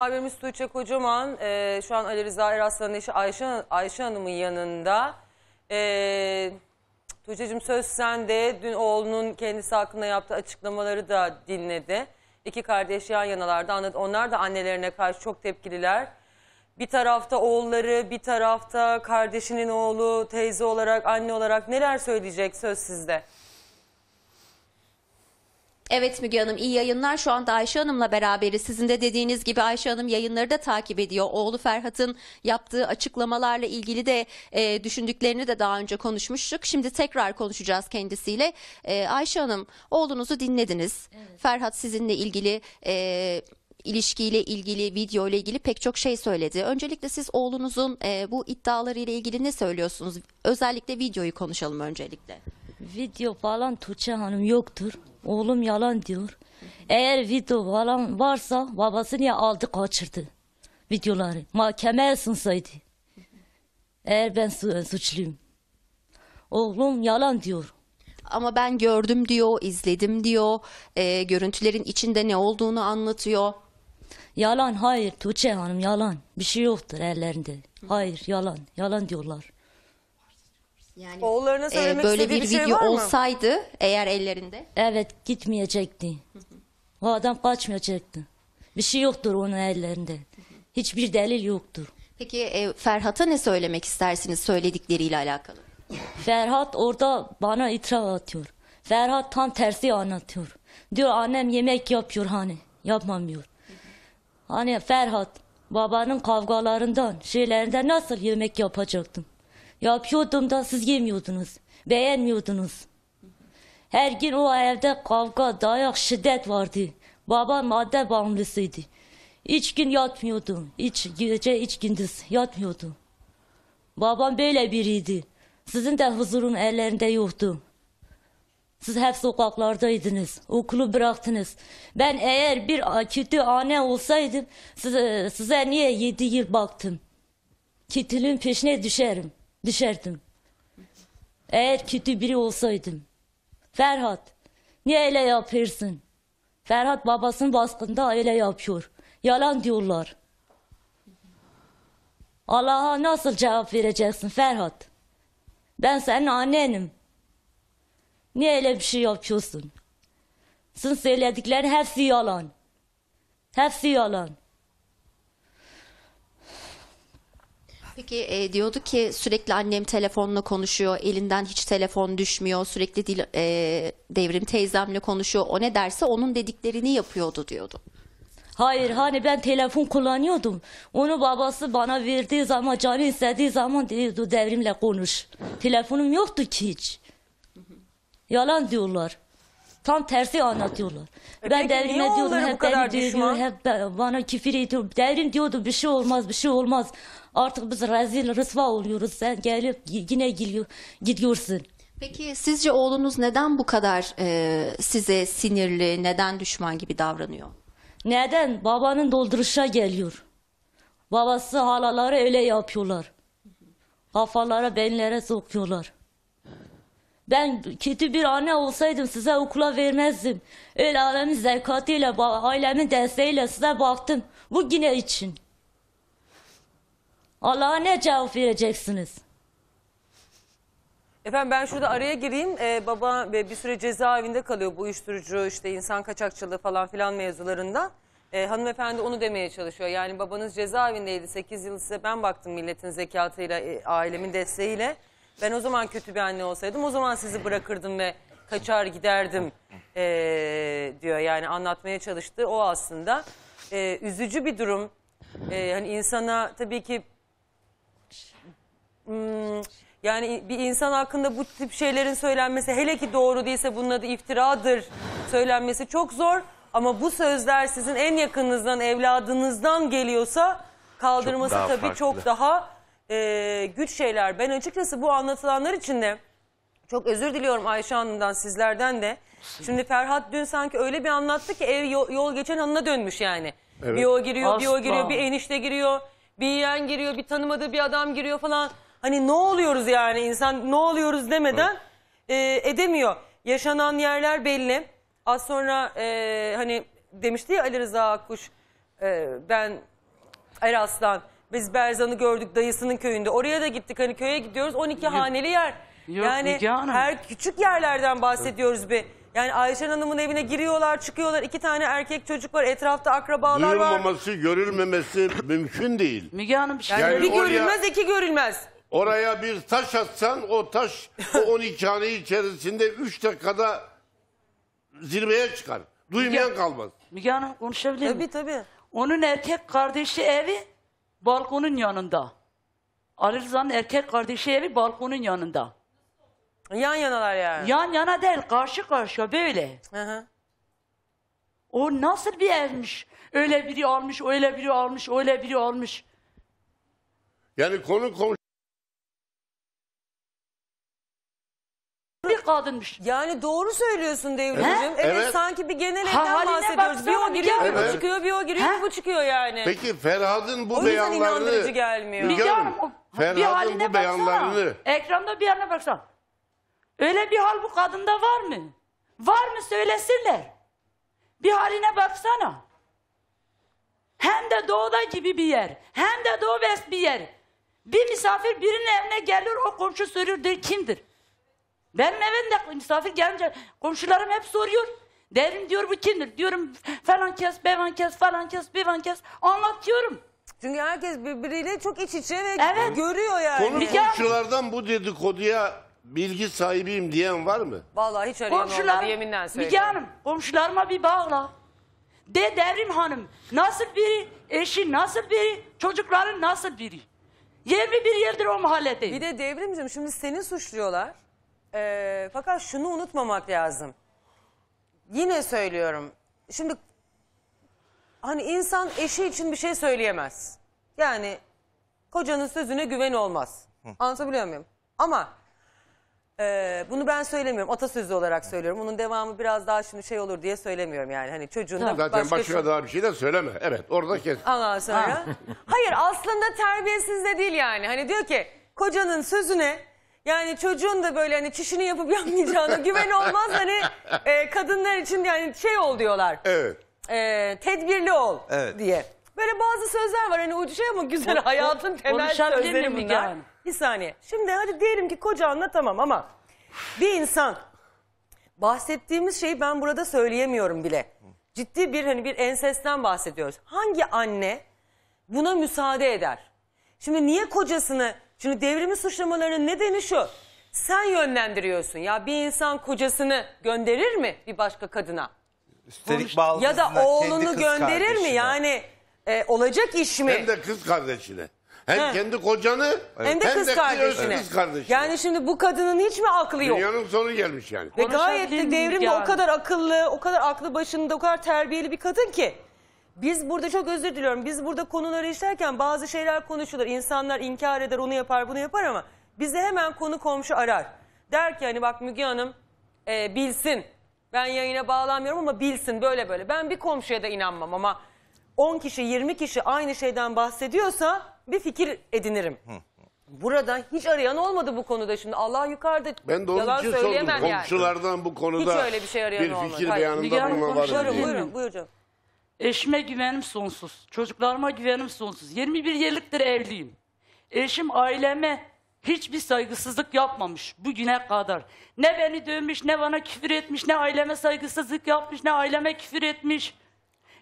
Abimiz Tuğçe Kocaman e, şu an Ali Rıza Eraslan'ın eşi Ayşe, Ayşe Hanım'ın yanında. E, Tuğçe'cim söz sende. Dün oğlunun kendisi hakkında yaptığı açıklamaları da dinledi. İki kardeş yan yanalarda anladı. Onlar da annelerine karşı çok tepkililer. Bir tarafta oğulları, bir tarafta kardeşinin oğlu, teyze olarak, anne olarak neler söyleyecek söz sizde? Evet Müge Hanım iyi yayınlar. Şu anda Ayşe Hanım'la beraberiz. Sizin de dediğiniz gibi Ayşe Hanım yayınları da takip ediyor. Oğlu Ferhat'ın yaptığı açıklamalarla ilgili de e, düşündüklerini de daha önce konuşmuştuk. Şimdi tekrar konuşacağız kendisiyle. E, Ayşe Hanım oğlunuzu dinlediniz. Evet. Ferhat sizinle ilgili... E, ilişkiyle ilgili, video ile ilgili pek çok şey söyledi. Öncelikle siz oğlunuzun e, bu iddiaları ile ilgili ne söylüyorsunuz? Özellikle videoyu konuşalım öncelikle video falan Tuğçe Hanım yoktur. Oğlum yalan diyor. Eğer video falan varsa babası niye aldı kaçırdı videoları. Mahkemeye sunsaydı. Eğer ben su suçluyum. Oğlum yalan diyor. Ama ben gördüm diyor, izledim diyor. E, görüntülerin içinde ne olduğunu anlatıyor. Yalan hayır Tuğçe Hanım yalan. Bir şey yoktur ellerinde. Hayır yalan. Yalan diyorlar. Yani Oğullarına e, söylemek böyle bir, bir şey video var mı? olsaydı eğer ellerinde. Evet gitmeyecekti. O adam kaçmayacaktı. Bir şey yoktur onun ellerinde. Hiçbir delil yoktur. Peki e, Ferhat'a ne söylemek istersiniz söyledikleriyle alakalı? Ferhat orada bana itiraf atıyor. Ferhat tam tersi anlatıyor. Diyor annem yemek yapıyor hani. Yapmamıyor. Hani Ferhat babanın kavgalarından şeylerinden nasıl yemek yapacaktın? Yapıyordum da siz yemiyordunuz. Beğenmiyordunuz. Her gün o evde kavga, dayak, şiddet vardı. Babam madde bağımlısıydı. Hiç gün yatmıyordu. Hiç gece, hiç gündüz yatmıyordu. Babam böyle biriydi. Sizin de huzurun ellerinde yoktu. Siz hep sokaklardaydınız. Okulu bıraktınız. Ben eğer bir kötü anne olsaydım size, size niye yedi yıl baktım? Kitilin peşine düşerim düşerdim. Eğer kötü biri olsaydım. Ferhat, niye öyle yapıyorsun? Ferhat babasının baskında öyle yapıyor. Yalan diyorlar. Allah'a nasıl cevap vereceksin Ferhat? Ben senin annenim. Niye öyle bir şey yapıyorsun? Sizin söylediklerin hepsi yalan. Hepsi yalan. Peki e, diyordu ki sürekli annem telefonla konuşuyor, elinden hiç telefon düşmüyor, sürekli dil, e, devrim teyzemle konuşuyor. O ne derse onun dediklerini yapıyordu diyordu. Hayır hani ben telefon kullanıyordum. Onu babası bana verdiği zaman canı istediği zaman diyordu devrimle konuş. Telefonum yoktu ki hiç. Yalan diyorlar. Tam tersi anlatıyorlar. E ben peki niye devrime diyordum onlara hep kadar diyor, hep bana küfür ediyor. Derin diyordu bir şey olmaz bir şey olmaz. Artık biz rezil rısva oluyoruz. Sen gelip yine geliyor, gidiyorsun. Peki sizce oğlunuz neden bu kadar e, size sinirli, neden düşman gibi davranıyor? Neden? Babanın dolduruşa geliyor. Babası halaları öyle yapıyorlar. Kafalara benlere sokuyorlar. Ben kötü bir anne olsaydım size okula vermezdim. El ailemin zekatıyla, ailemin desteğiyle size baktım. Bu yine için. Allah'a ne cevap vereceksiniz? Efendim ben şurada araya gireyim. Ee, baba e, bir süre cezaevinde kalıyor bu uyuşturucu işte insan kaçakçılığı falan filan mevzularında. Ee, hanımefendi onu demeye çalışıyor. Yani babanız cezaevindeydi 8 yıl size ben baktım milletin zekatıyla, e, ailemin desteğiyle. Ben o zaman kötü bir anne olsaydım o zaman sizi bırakırdım ve kaçar giderdim ee, diyor. Yani anlatmaya çalıştığı o aslında. Ee, üzücü bir durum. Ee, yani insana tabii ki hmm, yani bir insan hakkında bu tip şeylerin söylenmesi hele ki doğru değilse bunun adı iftiradır söylenmesi çok zor. Ama bu sözler sizin en yakınınızdan, evladınızdan geliyorsa kaldırması çok tabii farklı. çok daha e, güç şeyler. Ben açıkçası bu anlatılanlar için de çok özür diliyorum Ayşe Hanım'dan sizlerden de. Şimdi Ferhat dün sanki öyle bir anlattı ki ev yol, yol geçen hanına dönmüş yani. Evet. Bir o giriyor, Asla. bir o giriyor, bir enişte giriyor, bir yeğen giriyor, bir tanımadığı bir adam giriyor falan. Hani ne oluyoruz yani insan ne oluyoruz demeden evet. e, edemiyor. Yaşanan yerler belli. Az sonra e, hani demişti ya Ali Rıza Akkuş e, ben Eraslan biz Berzan'ı gördük dayısının köyünde. Oraya da gittik hani köye gidiyoruz 12 haneli yer. Yok, yani Hanım. her küçük yerlerden bahsediyoruz bir. Yani Ayşen Hanım'ın evine giriyorlar çıkıyorlar. iki tane erkek çocuk var etrafta akrabalar var. Duyulmaması, görülmemesi mümkün değil. Müge Hanım bir şey. Yani, bir oraya- görülmez iki görülmez. Oraya bir taş atsan o taş o 12 hane içerisinde 3 dakikada zirveye çıkar. Duymayan kalmaz. Müge Hanım konuşabilir miyim? Tabii tabii. Onun erkek kardeşi evi balkonun yanında. Ali Rıza'nın erkek kardeşi evi balkonun yanında. Yan yanalar yani. Yan yana değil, karşı karşıya böyle. Hı hı. O nasıl bir evmiş? Öyle biri almış, öyle biri almış, öyle biri almış. Yani konu komşu kadınmış. Yani doğru söylüyorsun Devrimciğim. Evet, Evet. sanki bir genel Ha, evden haline bahsediyoruz. Bir baksana, o giriyor, bir bu Evet. çıkıyor, bir o giriyor, bir bu çıkıyor yani. Peki Ferhat'ın bu O yüzden beyanlarını... inandırıcı gelmiyor. Müge Hanım, o- bir Ferhat'ın haline bu baksana. beyanlarını... Ekranda bir yerine baksana. Öyle bir hal bu kadında var mı? Var mı söylesinler. Bir haline baksana. Hem de doğuda gibi bir yer. Hem de doğu best bir yer. Bir misafir birinin evine gelir o komşu soruyor der kimdir? Benim evimde misafir gelince komşularım hep soruyor. Devrim diyor bu kimdir? Diyorum falan kes, bevan kes, falan kes, bevan kes. Anlatıyorum. Çünkü herkes birbiriyle çok iç içe ve Evet. görüyor yani. Konu komşulardan bu dedikoduya bilgi sahibiyim diyen var mı? Vallahi hiç arayan olmadı yeminle Komşular, Müge söylüyorum. Hanım, komşularıma bir bağla. De Devrim Hanım, nasıl biri, eşi nasıl biri, çocukların nasıl biri? 21 yıldır o mahalledeyim. Bir de devrimcim şimdi seni suçluyorlar. Ee, fakat şunu unutmamak lazım. Yine söylüyorum. Şimdi hani insan eşi için bir şey söyleyemez. Yani kocanın sözüne güven olmaz. Anlatabiliyor muyum? Ama e, bunu ben söylemiyorum. Atasözü olarak söylüyorum. Onun devamı biraz daha şimdi şey olur diye söylemiyorum yani. Hani çocuğun da Zaten başka, başka şey- daha bir şey de söyleme. Evet orada kes. Ondan sonra. Hayır aslında terbiyesiz de değil yani. Hani diyor ki kocanın sözüne yani çocuğun da böyle hani çişini yapıp yapmayacağına güven olmaz. Hani e, kadınlar için yani şey ol diyorlar. Evet. E, tedbirli ol Evet. diye. Böyle bazı sözler var hani ucu şey ama güzel hayatın temel sözleri bunlar. yani? Bir saniye. Şimdi hadi diyelim ki koca anlatamam ama bir insan bahsettiğimiz şeyi ben burada söyleyemiyorum bile. Ciddi bir hani bir ensesten bahsediyoruz. Hangi anne buna müsaade eder? Şimdi niye kocasını Şimdi devrimi suçlamalarının nedeni şu. Sen yönlendiriyorsun. Ya bir insan kocasını gönderir mi bir başka kadına? Üstelik bağlı Ya da oğlunu gönderir mi? Yani e, olacak iş mi? Hem de kız kardeşine. Hem He. kendi kocanı hem de kız kardeşine. kız kardeşine. Yani şimdi bu kadının hiç mi aklı yok? Dünyanın sonu gelmiş yani. Ve gayet de kim yani? o kadar akıllı, o kadar aklı başında, o kadar terbiyeli bir kadın ki. Biz burada çok özür diliyorum. Biz burada konuları işlerken bazı şeyler konuşulur. İnsanlar inkar eder, onu yapar, bunu yapar ama bizi hemen konu komşu arar. Der ki hani bak Müge Hanım e, bilsin. Ben yayına bağlanmıyorum ama bilsin böyle böyle. Ben bir komşuya da inanmam ama 10 kişi 20 kişi aynı şeyden bahsediyorsa bir fikir edinirim. Burada hiç arayan olmadı bu konuda şimdi. Allah yukarıda Ben de yalan için sordum. söyleyemem yani. Komşulardan bu konuda Hiç öyle bir şey arayan bir fikir Hayır. beyanında Müge diye. buyurun buyurun. Eşime güvenim sonsuz. Çocuklarıma güvenim sonsuz. 21 yıllıktır evliyim. Eşim aileme hiçbir saygısızlık yapmamış bugüne kadar. Ne beni dövmüş, ne bana küfür etmiş, ne aileme saygısızlık yapmış, ne aileme küfür etmiş.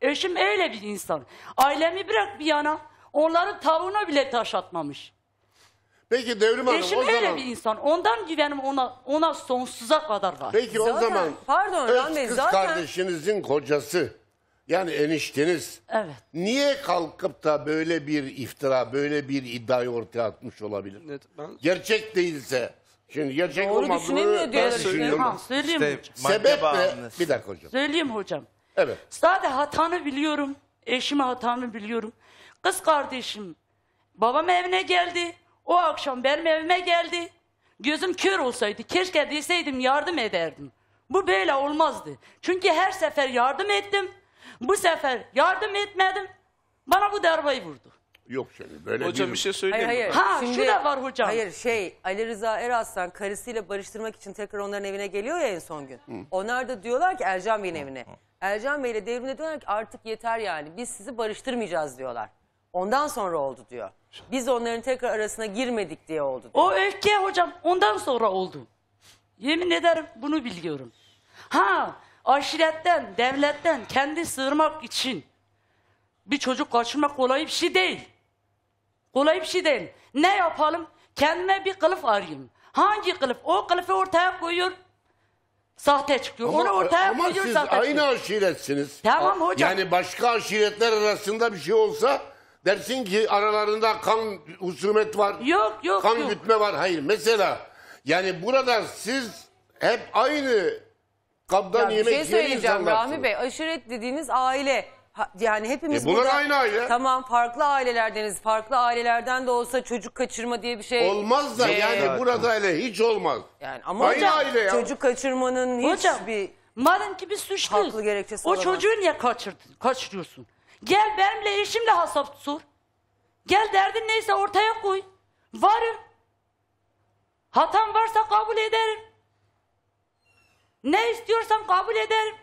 Eşim öyle bir insan. Ailemi bırak bir yana, onların tavuğuna bile taş atmamış. Peki Devrim Hanım Eşim o öyle bir insan. Ondan güvenim ona, ona sonsuza kadar var. Peki o zaman Pardon Orhan Bey kız zaten kardeşinizin kocası yani enişteniz Evet. niye kalkıp da böyle bir iftira, böyle bir iddiayı ortaya atmış olabilir? Evet, ben Gerçek değilse. Şimdi gerçek Doğru olmadığını ben diyorlar. Ha, söyleyeyim mi hocam. Sebep ne? Bir dakika hocam. Söyleyeyim hocam. Evet. Sadece hatanı biliyorum. Eşime hatanı biliyorum. Kız kardeşim babam evine geldi. O akşam benim evime geldi. Gözüm kör olsaydı keşke deseydim yardım ederdim. Bu böyle olmazdı. Çünkü her sefer yardım ettim. Bu sefer yardım etmedim. Bana bu darbayı vurdu. Yok canım böyle Hocam bir şey söyleyeyim Hayır hayır. Ha, şu da var hocam. Hayır şey Ali Rıza Eraslan karısıyla barıştırmak için tekrar onların evine geliyor ya en son gün. Onlar da diyorlar ki Ercan Bey'in evine. Ercan ile devrimde diyorlar ki artık yeter yani biz sizi barıştırmayacağız diyorlar. Ondan sonra oldu diyor. Biz onların tekrar arasına girmedik diye oldu diyor. O öfke hocam ondan sonra oldu. Yemin ederim bunu biliyorum. Ha aşiretten, devletten kendi sığırmak için bir çocuk kaçırmak kolay bir şey değil. Kolay bir şey değil. Ne yapalım? Kendime bir kılıf arayayım. Hangi kılıf? O kılıfı ortaya koyuyor. Sahte çıkıyor. Ama, Onu ortaya ama koyuyor siz sahte aynı çıkıyor. aşiretsiniz. Tamam hocam. Yani başka aşiretler arasında bir şey olsa dersin ki aralarında kan husumet var. Yok yok kan yok. gütme var. Hayır mesela yani burada siz hep aynı Kaptan Ya bir şey söyleyeceğim Rami Bey. Aşiret dediğiniz aile. Yani hepimiz E bunlar aynı aile. Tamam farklı ailelerdeniz. Farklı ailelerden de olsa çocuk kaçırma diye bir şey. Olmaz da Şey- yani burada hele hiç olmaz. Yani ama Aynı hocam, aile ya. çocuk kaçırmanın Hocam hiçbir... madem ki bir suçluyuz. haklı gerekçesi O olamaz. çocuğu niye kaçırdın, kaçırıyorsun? Gel benimle eşimle hasap sor. Gel derdin neyse ortaya koy. Varım. Hatam varsa kabul ederim. Ne istiyorsan kabul ederim.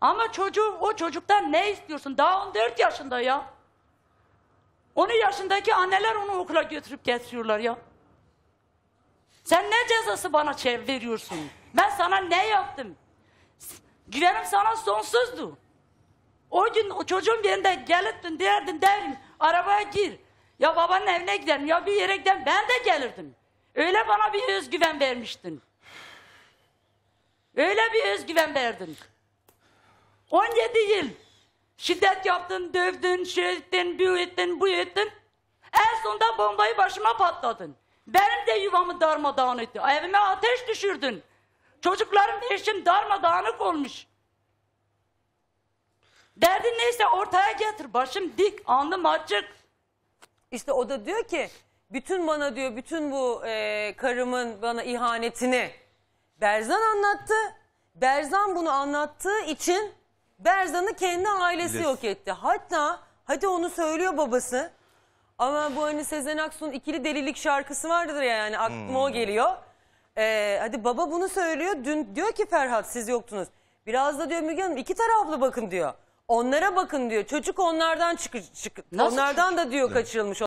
Ama çocuğu o çocuktan ne istiyorsun? Daha 14 yaşında ya. 10 yaşındaki anneler onu okula götürüp getiriyorlar ya. Sen ne cezası bana veriyorsun? Ben sana ne yaptım? Güvenim sana sonsuzdu. O gün o çocuğun yerinde gelirdin derdin derim arabaya gir. Ya babanın evine giderim ya bir yere giderim ben de gelirdim. Öyle bana bir özgüven vermiştin. Öyle bir özgüven verdin. 17 yıl şiddet yaptın, dövdün, şey ettin, bu ettin, bu ettin. En sonunda bombayı başıma patladın. Benim de yuvamı darmadağın etti. Evime ateş düşürdün. Çocuklarım, işim darmadağınık olmuş. Derdin neyse ortaya getir. Başım dik, alnım açık. İşte o da diyor ki bütün bana diyor bütün bu e, karımın bana ihanetini Berzan anlattı. Berzan bunu anlattığı için Berzan'ı kendi ailesi yok etti. Hatta hadi onu söylüyor babası. Ama bu hani Sezen Aksu'nun ikili delilik şarkısı vardır ya yani aklıma hmm. o geliyor. Ee, hadi baba bunu söylüyor. Dün diyor ki Ferhat siz yoktunuz. Biraz da diyor Müge Hanım iki taraflı bakın diyor. Onlara bakın diyor. Çocuk onlardan çıkı, çık, Nasıl onlardan çık? da diyor kaçırılmış.